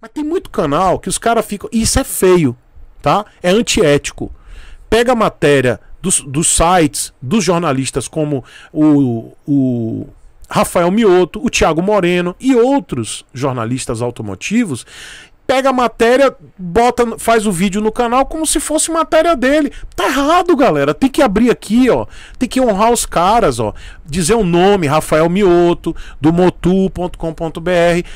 Mas tem muito canal que os caras ficam. Isso é feio, tá? É antiético. Pega a matéria dos, dos sites, dos jornalistas como o, o Rafael Mioto, o Thiago Moreno e outros jornalistas automotivos pega a matéria, bota, faz o vídeo no canal como se fosse matéria dele. Tá errado, galera. Tem que abrir aqui, ó. Tem que honrar os caras, ó. Dizer o nome, Rafael Mioto, do motu.com.br.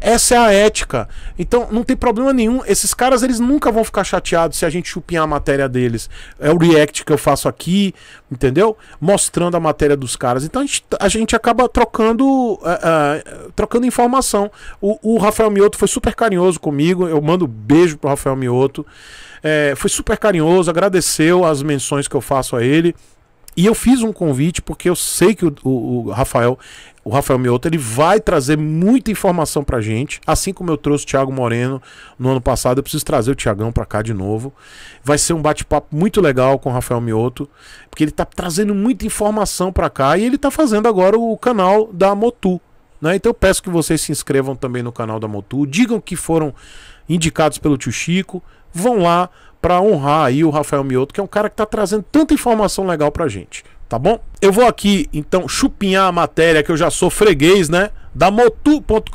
Essa é a ética. Então, não tem problema nenhum. Esses caras, eles nunca vão ficar chateados se a gente chupinhar a matéria deles. É o react que eu faço aqui, entendeu? Mostrando a matéria dos caras. Então, a gente, a gente acaba trocando, uh, uh, trocando informação. O, o Rafael Mioto foi super carinhoso comigo eu mando beijo pro Rafael Mioto. É, foi super carinhoso, agradeceu as menções que eu faço a ele. E eu fiz um convite porque eu sei que o, o, o Rafael, o Rafael Mioto, ele vai trazer muita informação pra gente, assim como eu trouxe o Thiago Moreno no ano passado, eu preciso trazer o Thiagão pra cá de novo. Vai ser um bate-papo muito legal com o Rafael Mioto, porque ele tá trazendo muita informação pra cá e ele tá fazendo agora o canal da Motu. Né? Então eu peço que vocês se inscrevam também no canal da Motu, digam que foram indicados pelo tio Chico, vão lá para honrar aí o Rafael Mioto, que é um cara que está trazendo tanta informação legal pra gente, tá bom? Eu vou aqui então chupinhar a matéria que eu já sou freguês, né? da motu.com.br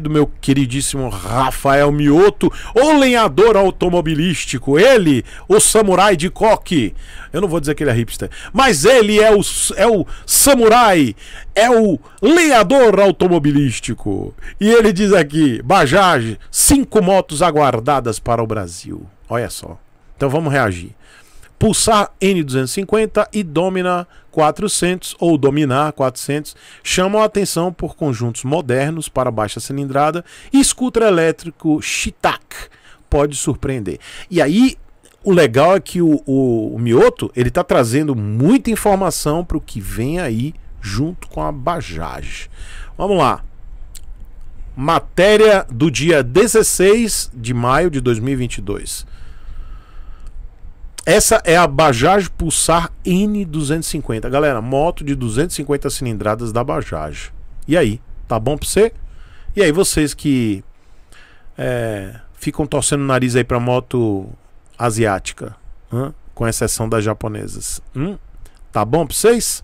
do meu queridíssimo Rafael Mioto, o lenhador automobilístico, ele, o samurai de coque. Eu não vou dizer que ele é hipster, mas ele é o, é o samurai, é o lenhador automobilístico. E ele diz aqui: Bajaj, cinco motos aguardadas para o Brasil. Olha só. Então vamos reagir. Pulsar N250 e Domina 400 ou Dominar 400 chamam a atenção por conjuntos modernos para baixa cilindrada e scooter elétrico Shitak pode surpreender. E aí o legal é que o, o, o Mioto ele está trazendo muita informação para o que vem aí junto com a Bajaj. Vamos lá. Matéria do dia 16 de maio de 2022. Essa é a Bajaj Pulsar N250. Galera, moto de 250 cilindradas da Bajaj. E aí, tá bom pra você? E aí, vocês que é, ficam torcendo o nariz aí pra moto asiática, com exceção das japonesas. Hum? Tá bom pra vocês?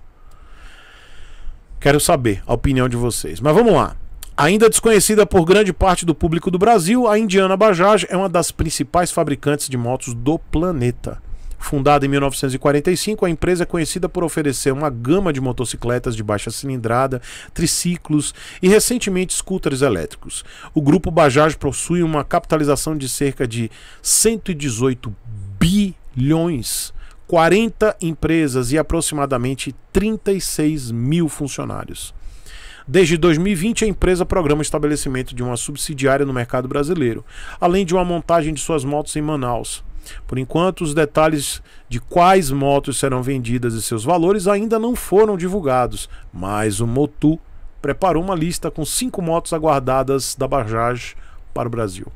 Quero saber a opinião de vocês. Mas vamos lá. Ainda desconhecida por grande parte do público do Brasil, a Indiana Bajaj é uma das principais fabricantes de motos do planeta. Fundada em 1945, a empresa é conhecida por oferecer uma gama de motocicletas de baixa cilindrada, triciclos e recentemente scooters elétricos. O grupo Bajaj possui uma capitalização de cerca de 118 bilhões, 40 empresas e aproximadamente 36 mil funcionários. Desde 2020, a empresa programa o estabelecimento de uma subsidiária no mercado brasileiro, além de uma montagem de suas motos em Manaus. Por enquanto, os detalhes de quais motos serão vendidas e seus valores ainda não foram divulgados, mas o Motu preparou uma lista com cinco motos aguardadas da Bajaj para o Brasil.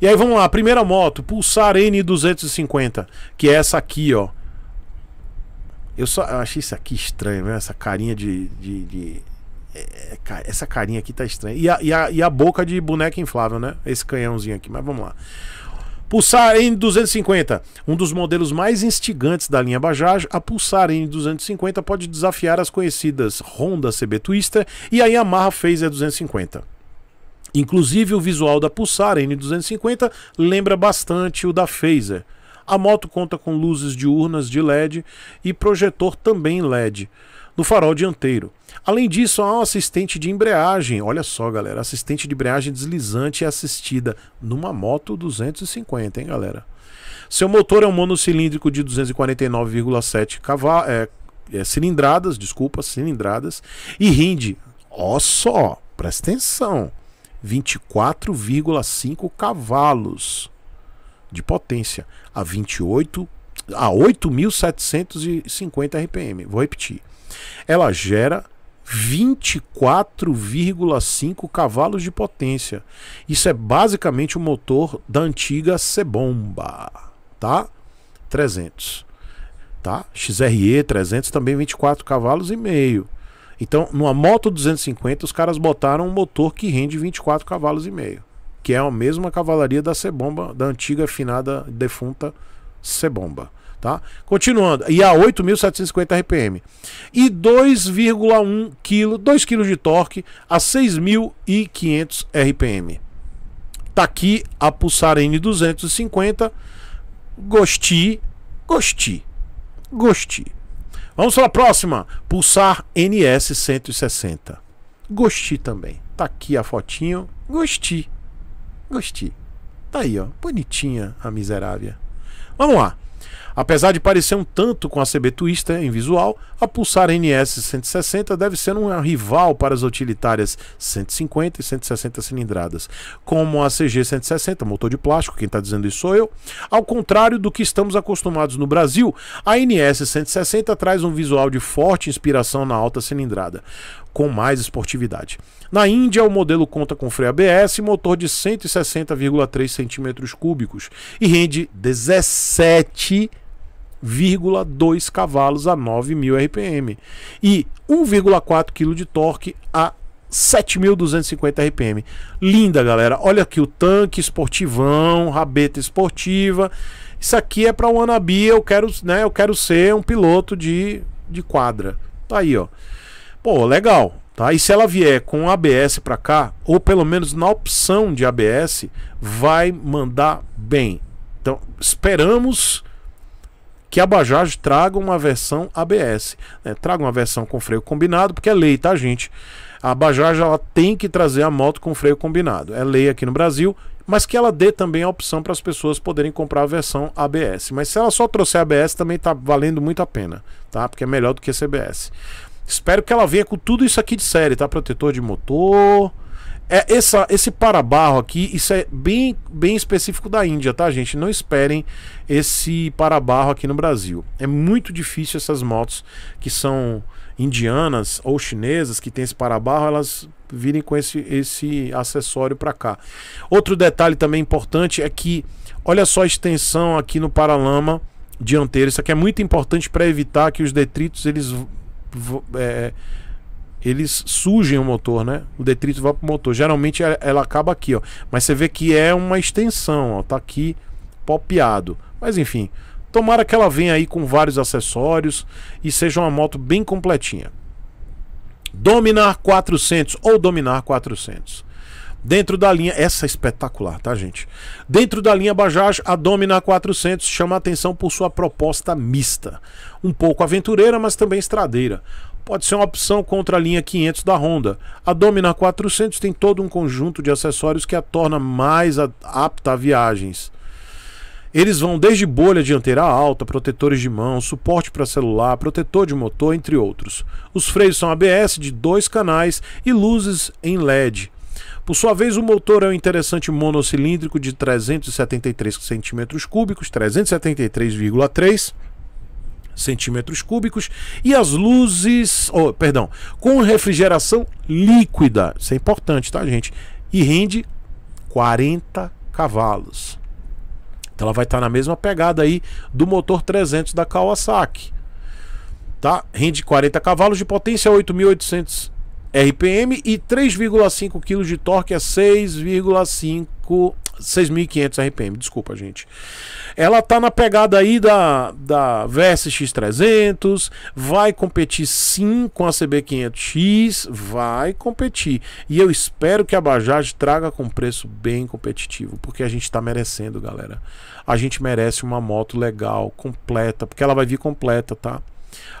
E aí vamos lá, primeira moto, Pulsar N250, que é essa aqui, ó. Eu só eu achei isso aqui estranho, né? Essa carinha de. de, de... É, é, essa carinha aqui tá estranha. E a, e, a, e a boca de boneca inflável, né? Esse canhãozinho aqui, mas vamos lá. Pulsar N250, um dos modelos mais instigantes da linha Bajaj, a Pulsar N250 pode desafiar as conhecidas Honda CB Twister e a Yamaha Phaser 250. Inclusive, o visual da Pulsar N250 lembra bastante o da Phaser. A moto conta com luzes diurnas de LED e projetor também LED no farol dianteiro. Além disso, há um assistente de embreagem. Olha só, galera, assistente de embreagem deslizante e assistida numa moto 250, hein, galera? Seu motor é um monocilíndrico de 249,7 cavalo, é, é, cilindradas, desculpa, cilindradas, e rinde, ó só, presta atenção, 24,5 cavalos de potência a 28 a 8.750 RPM. Vou repetir ela gera 24,5 cavalos de potência. Isso é basicamente o motor da antiga Cebomba, tá? 300, tá? XRE 300 também 24 cavalos e meio. Então, numa moto 250, os caras botaram um motor que rende 24 cavalos e meio, que é a mesma cavalaria da Cebomba, da antiga finada defunta Cebomba. Tá? Continuando, e a 8.750 RPM. E 2,1 kg, 2 kg de torque a 6.500 RPM. Tá aqui a Pulsar N250. Gosti, gosti, gosti. Vamos para a próxima. Pulsar NS160. Gosti também. Tá aqui a fotinho. Gosti, gosti. Tá aí, ó. Bonitinha a miserável. Vamos lá. Apesar de parecer um tanto com a CB Twister em visual, a Pulsar NS 160 deve ser uma rival para as utilitárias 150 e 160 cilindradas, como a CG 160, motor de plástico, quem está dizendo isso sou eu. Ao contrário do que estamos acostumados no Brasil, a NS 160 traz um visual de forte inspiração na alta cilindrada, com mais esportividade. Na Índia, o modelo conta com freio ABS e motor de 160,3 cm cúbicos e rende 17 1,2 cavalos a 9.000 RPM e 1,4 kg de torque a 7.250 RPM. Linda, galera. Olha aqui o tanque esportivão, rabeta esportiva. Isso aqui é para o Anabi, eu quero, né, eu quero ser um piloto de, de quadra. Tá aí, ó. Pô, legal. Tá? E se ela vier com ABS para cá, ou pelo menos na opção de ABS, vai mandar bem. Então, esperamos que a Bajaj traga uma versão ABS, né? traga uma versão com freio combinado, porque é lei, tá, gente? A Bajaj ela tem que trazer a moto com freio combinado, é lei aqui no Brasil, mas que ela dê também a opção para as pessoas poderem comprar a versão ABS. Mas se ela só trouxer ABS, também está valendo muito a pena, tá? Porque é melhor do que CBS. Espero que ela venha com tudo isso aqui de série, tá? Protetor de motor. É essa, esse para-barro aqui, isso é bem, bem específico da Índia, tá, gente? Não esperem esse para-barro aqui no Brasil. É muito difícil essas motos que são indianas ou chinesas que tem esse para-barro, elas virem com esse, esse acessório para cá. Outro detalhe também importante é que, olha só a extensão aqui no paralama dianteiro. Isso aqui é muito importante para evitar que os detritos eles é, eles sugem o motor, né? O detrito vai pro motor. Geralmente ela acaba aqui, ó. Mas você vê que é uma extensão, ó. Tá aqui popeado. Mas enfim, tomara que ela venha aí com vários acessórios e seja uma moto bem completinha. Dominar 400 ou Dominar 400. Dentro da linha, essa é espetacular, tá, gente? Dentro da linha Bajaj, a Domina 400 chama a atenção por sua proposta mista, um pouco aventureira, mas também estradeira. Pode ser uma opção contra a linha 500 da Honda. A Domina 400 tem todo um conjunto de acessórios que a torna mais apta a viagens. Eles vão desde bolha dianteira alta, protetores de mão, suporte para celular, protetor de motor, entre outros. Os freios são ABS de dois canais e luzes em LED. Por sua vez, o motor é um interessante monocilíndrico de 373 cm cúbicos, 373,3 centímetros cúbicos e as luzes, oh, perdão, com refrigeração líquida, isso é importante, tá, gente? E rende 40 cavalos. Então ela vai estar tá na mesma pegada aí do motor 300 da Kawasaki. Tá? Rende 40 cavalos de potência 8.800 RPM e 3,5 kg de torque a 6,5 6.500 RPM, desculpa, gente. Ela tá na pegada aí da, da Versa X300, vai competir sim com a CB500X, vai competir. E eu espero que a Bajaj traga com preço bem competitivo, porque a gente tá merecendo, galera. A gente merece uma moto legal, completa, porque ela vai vir completa, tá?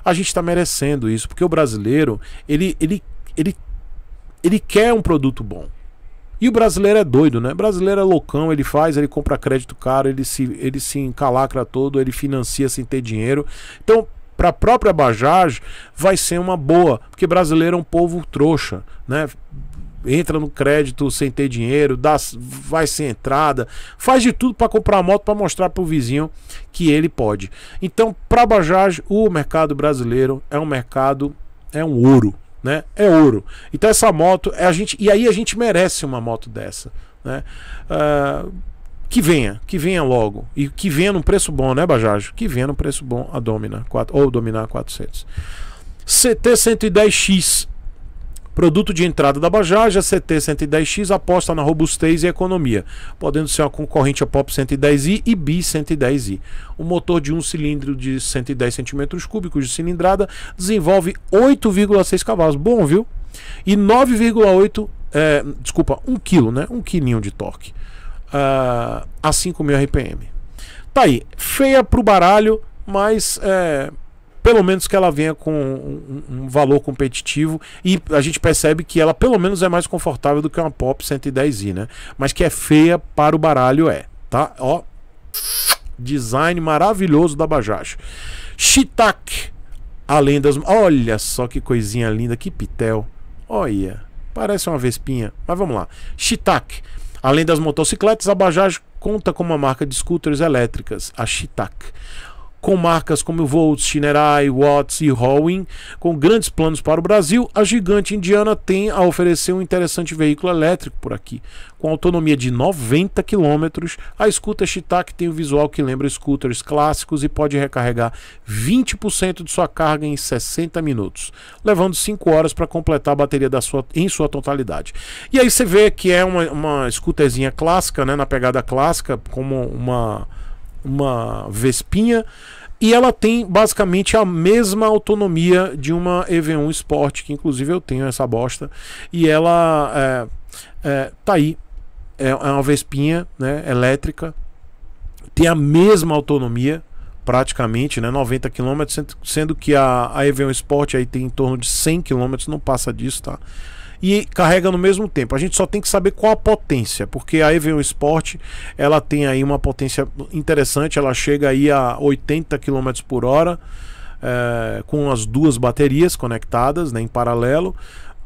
A gente está merecendo isso, porque o brasileiro ele, ele ele, ele quer um produto bom. E o brasileiro é doido, né? O brasileiro é loucão, ele faz, ele compra crédito caro, ele se, ele se encalacra todo, ele financia sem ter dinheiro. Então, para a própria Bajaj, vai ser uma boa, porque brasileiro é um povo trouxa, né? Entra no crédito sem ter dinheiro, dá, vai sem entrada, faz de tudo para comprar a moto para mostrar para o vizinho que ele pode. Então, para a Bajaj, o mercado brasileiro é um mercado, é um ouro, né? É ouro. Então essa moto, é a gente, e aí a gente merece uma moto dessa, né? Uh, que venha, que venha logo. E que venha num preço bom, né, Bajajo? Que venha num preço bom a Domina 4, ou Dominar 400. CT 110X Produto de entrada da Bajaj, a CT110X aposta na robustez e economia, podendo ser uma concorrente a Pop 110i e Bi 110i. O motor de um cilindro de 110 cm cúbicos de cilindrada desenvolve 8,6 cavalos, bom, viu? E 9,8, é, desculpa, 1 kg, né? 1 quilinho de torque uh, a 5.000 RPM. Tá aí, feia pro baralho, mas é, pelo menos que ela venha com um, um, valor competitivo e a gente percebe que ela pelo menos é mais confortável do que uma Pop 110i, né? Mas que é feia para o baralho é, tá? Ó, design maravilhoso da Bajaj. Shitak, além das... Olha só que coisinha linda, que pitel. Olha, parece uma vespinha, mas vamos lá. Shitak, além das motocicletas, a Bajaj conta com uma marca de scooters elétricas, a Shitak com marcas como Volt, Shinerai, Watts e Howin, com grandes planos para o Brasil, a gigante indiana tem a oferecer um interessante veículo elétrico por aqui. Com autonomia de 90 km, a scooter Chitak tem o um visual que lembra scooters clássicos e pode recarregar 20% de sua carga em 60 minutos, levando 5 horas para completar a bateria da sua, em sua totalidade. E aí você vê que é uma, uma scooterzinha clássica, né, na pegada clássica, como uma uma Vespinha e ela tem basicamente a mesma autonomia de uma EV1 Sport, que inclusive eu tenho essa bosta, e ela é, é, tá aí. É, é uma Vespinha né, elétrica, tem a mesma autonomia, praticamente, né? 90 km, sendo que a, a ev1 Sport aí tem em torno de 100 km, não passa disso, tá? e carrega no mesmo tempo. A gente só tem que saber qual a potência, porque a Evian Sport ela tem aí uma potência interessante, ela chega aí a 80 km por hora. É, com as duas baterias conectadas né, em paralelo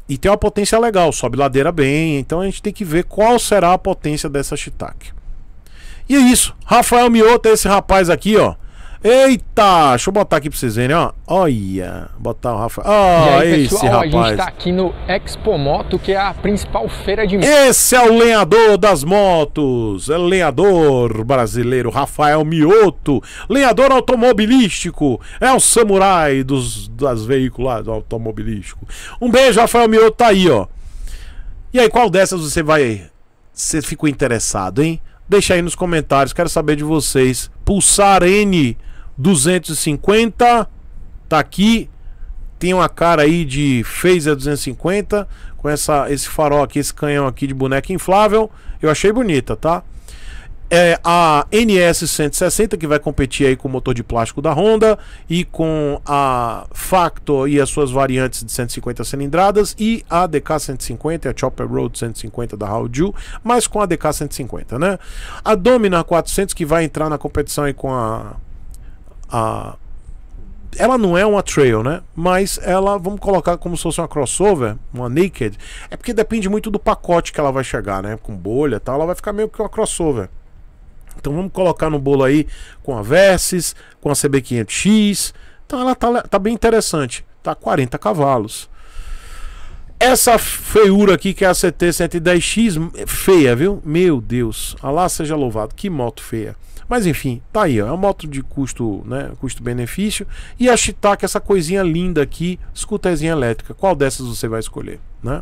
e tem uma potência legal, sobe ladeira bem, então a gente tem que ver qual será a potência dessa Shiitake. E é isso, Rafael Mioto, esse rapaz aqui, ó, Eita, deixa eu botar aqui pra vocês verem, ó. Olha, botar o Rafa. Ó, oh, aí, esse pessoal, rapaz. A gente tá aqui no Expo Moto, que é a principal feira de Esse é o lenhador das motos. É lenhador brasileiro, Rafael Mioto. Lenhador automobilístico. É o samurai dos das veículos automobilístico. Um beijo, Rafael Mioto tá aí, ó. E aí, qual dessas você vai você ficou interessado, hein? Deixa aí nos comentários, quero saber de vocês. Pulsar N 250. Tá aqui. Tem uma cara aí de Phaser 250. Com essa, esse farol aqui, esse canhão aqui de boneca inflável. Eu achei bonita, tá? É a NS 160 que vai competir aí com o motor de plástico da Honda e com a Factor e as suas variantes de 150 cilindradas e a DK 150, a Chopper Road 150 da Hauju, mas com a DK 150, né? A Dominar 400 que vai entrar na competição aí com a a ela não é uma trail, né? Mas ela, vamos colocar como se fosse uma crossover, uma naked. É porque depende muito do pacote que ela vai chegar, né? Com bolha e tal, ela vai ficar meio que uma crossover. Então vamos colocar no bolo aí com a Versys, com a CB500X. Então ela tá, tá bem interessante. Tá 40 cavalos. Essa feiura aqui que é a CT110X, feia, viu? Meu Deus, Alá seja louvado, que moto feia. Mas enfim, tá aí, ó, é uma moto de custo, né, custo-benefício. E a Chitak essa coisinha linda aqui, escutezinha elétrica. Qual dessas você vai escolher, né?